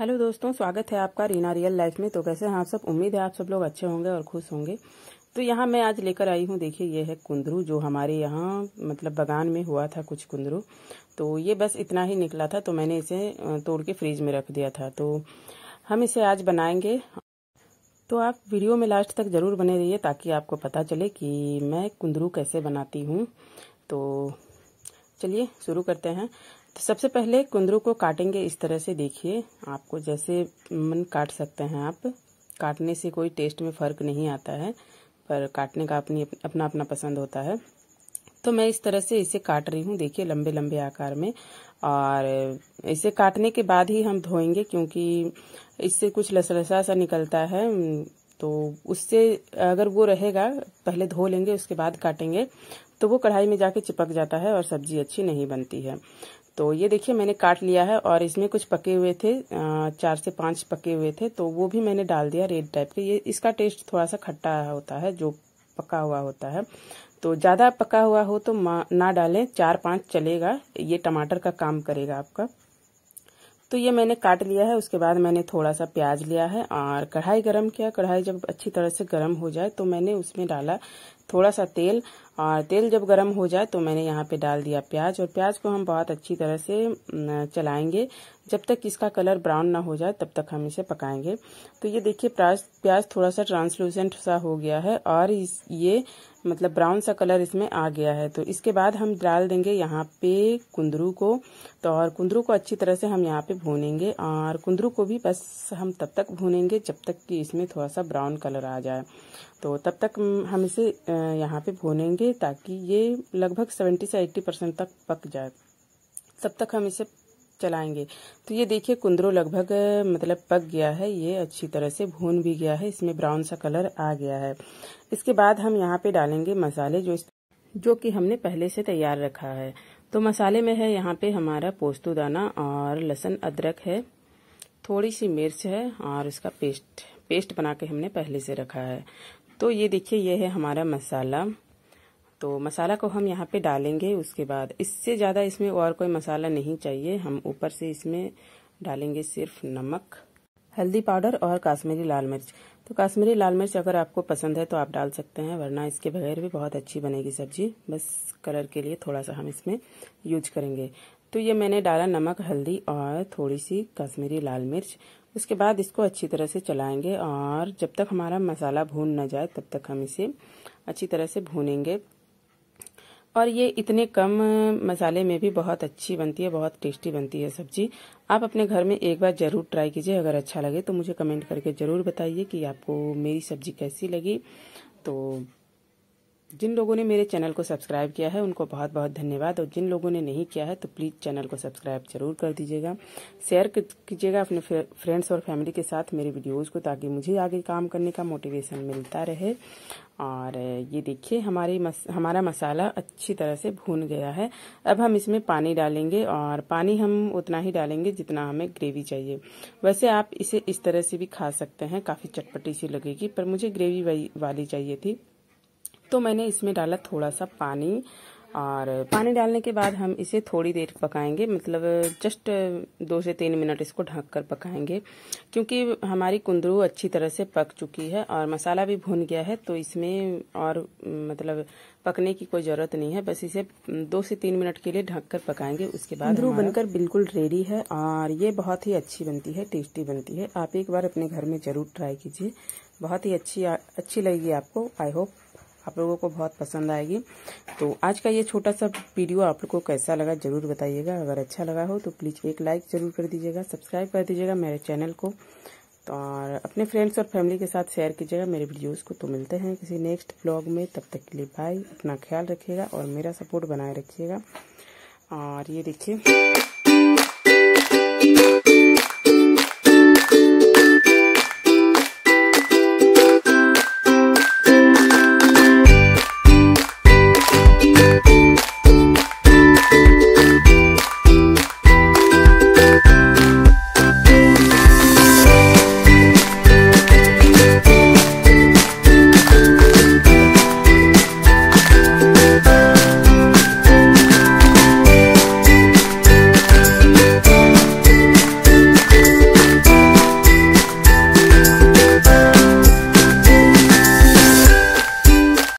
hello दोस्तों स्वागत है आपका रीना रियल लाइफ में तो कैसे आप हाँ, सब उम्मीद है आप सब लोग अच्छे होंगे और खुश होंगे तो यहाँ मैं आज लेकर आई हूँ देखिए ये है कुंदरू जो हमारे यहाँ मतलब बगान में हुआ था कुछ कुंदरू तो ये बस इतना ही निकला था तो मैंने इसे तोड़ के फ्रीज में रख दिया था तो हम इसे आज बनाएंगे तो आप वीडियो में लास्ट तक ज़रूर बने रहिए ताकि आपको पता चले कि मैं कुंदरू कैसे बनाती हूँ तो चलिए शुरू करते हैं तो सबसे पहले कुंदरू को काटेंगे इस तरह से देखिए आपको जैसे मन काट सकते हैं आप काटने से कोई टेस्ट में फ़र्क नहीं आता है पर काटने का अपनी अपना अपना पसंद होता है तो मैं इस तरह से इसे काट रही हूँ देखिए लंबे लंबे आकार में और इसे काटने के बाद ही हम धोएंगे क्योंकि इससे कुछ लसलसा सा निकलता है तो उससे अगर वो रहेगा पहले धो लेंगे उसके बाद काटेंगे तो वो कढ़ाई में जाके चिपक जाता है और सब्जी अच्छी नहीं बनती है तो ये देखिए मैंने काट लिया है और इसमें कुछ पके हुए थे चार से पांच पके हुए थे तो वो भी मैंने डाल दिया रेड टाइप के ये इसका टेस्ट थोड़ा सा खट्टा होता है जो पका हुआ होता है तो ज़्यादा पका हुआ हो तो ना डालें चार पांच चलेगा ये टमाटर का काम करेगा आपका तो ये मैंने काट लिया है उसके बाद मैंने थोड़ा सा प्याज लिया है और कढ़ाई गरम किया कढ़ाई जब अच्छी तरह से गरम हो जाए तो मैंने उसमें डाला थोड़ा सा तेल और तेल जब गर्म हो जाए तो मैंने यहाँ पे डाल दिया प्याज और प्याज को हम बहुत अच्छी तरह से चलाएंगे जब तक इसका कलर ब्राउन ना हो जाए तब तक हम इसे पकाएंगे तो ये देखिए प्याज प्याज थोड़ा सा ट्रांसलूसेंट सा हो गया है और इस ये मतलब ब्राउन सा कलर इसमें आ गया है तो इसके बाद हम डाल देंगे यहाँ पे कुंदरू को तो और कुंदरू को अच्छी तरह से हम यहाँ पे भूनेंगे और कुंदरू को भी बस हम तब तक भूनेंगे जब तक कि इसमें थोड़ा सा ब्राउन कलर आ जाए तो तब तक हम इसे यहाँ पे भूनेंगे ताकि ये लगभग सेवेंटी से एट्टी परसेंट तक पक जाए तब तक हम इसे चलाएंगे तो ये देखिए कुंदरू लगभग मतलब पक गया है ये अच्छी तरह से भून भी गया है इसमें ब्राउन सा कलर आ गया है इसके बाद हम यहाँ पे डालेंगे मसाले जो जो कि हमने पहले से तैयार रखा है तो मसाले में है यहाँ पे हमारा पोस्तू दाना और लहसुन अदरक है थोड़ी सी मिर्च है और इसका पेस्ट पेस्ट बना के हमने पहले से रखा है तो ये देखिए ये है हमारा मसाला तो मसाला को हम यहाँ पे डालेंगे उसके बाद इससे ज़्यादा इसमें और कोई मसाला नहीं चाहिए हम ऊपर से इसमें डालेंगे सिर्फ नमक हल्दी पाउडर और काश्मीरी लाल मिर्च तो काश्मीरी लाल मिर्च अगर आपको पसंद है तो आप डाल सकते हैं वरना इसके बगैर भी बहुत अच्छी बनेगी सब्जी बस कलर के लिए थोड़ा सा हम इसमें यूज करेंगे तो ये मैंने डाला नमक हल्दी और थोड़ी सी कश्मीरी लाल मिर्च उसके बाद इसको अच्छी तरह से चलाएंगे और जब तक हमारा मसाला भून ना जाए तब तक हम इसे अच्छी तरह से भूनेंगे और ये इतने कम मसाले में भी बहुत अच्छी बनती है बहुत टेस्टी बनती है सब्जी आप अपने घर में एक बार ज़रूर ट्राई कीजिए अगर अच्छा लगे तो मुझे कमेंट करके ज़रूर बताइए कि आपको मेरी सब्जी कैसी लगी तो जिन लोगों ने मेरे चैनल को सब्सक्राइब किया है उनको बहुत बहुत धन्यवाद और जिन लोगों ने नहीं किया है तो प्लीज़ चैनल को सब्सक्राइब जरूर कर दीजिएगा शेयर कीजिएगा अपने फ्रेंड्स और फैमिली के साथ मेरे वीडियोज़ को ताकि मुझे आगे काम करने का मोटिवेशन मिलता रहे और ये देखिए हमारी मस, हमारा मसाला अच्छी तरह से भून गया है अब हम इसमें पानी डालेंगे और पानी हम उतना ही डालेंगे जितना हमें ग्रेवी चाहिए वैसे आप इसे इस तरह से भी खा सकते हैं काफ़ी चटपटी सी लगेगी पर मुझे ग्रेवी वाली चाहिए थी तो मैंने इसमें डाला थोड़ा सा पानी और पानी डालने के बाद हम इसे थोड़ी देर पकाएंगे मतलब जस्ट दो से तीन मिनट इसको ढक कर पकाएंगे क्योंकि हमारी कुंदरू अच्छी तरह से पक चुकी है और मसाला भी भुन गया है तो इसमें और मतलब पकने की कोई ज़रूरत नहीं है बस इसे दो से तीन मिनट के लिए ढक कर पकाएंगे उसके बाद कुंदरू बनकर बिल्कुल रेडी है और ये बहुत ही अच्छी बनती है टेस्टी बनती है आप एक बार अपने घर में ज़रूर ट्राई कीजिए बहुत ही अच्छी अच्छी लगेगी आपको आई होप आप लोगों को बहुत पसंद आएगी तो आज का ये छोटा सा वीडियो आप लोग को कैसा लगा जरूर बताइएगा अगर अच्छा लगा हो तो प्लीज़ एक लाइक ज़रूर कर दीजिएगा सब्सक्राइब कर दीजिएगा मेरे चैनल को तो और अपने फ्रेंड्स और फैमिली के साथ शेयर कीजिएगा मेरे वीडियोस को तो मिलते हैं किसी नेक्स्ट ब्लॉग में तब तक के लिए बाय अपना ख्याल रखिएगा और मेरा सपोर्ट बनाए रखिएगा और ये देखिए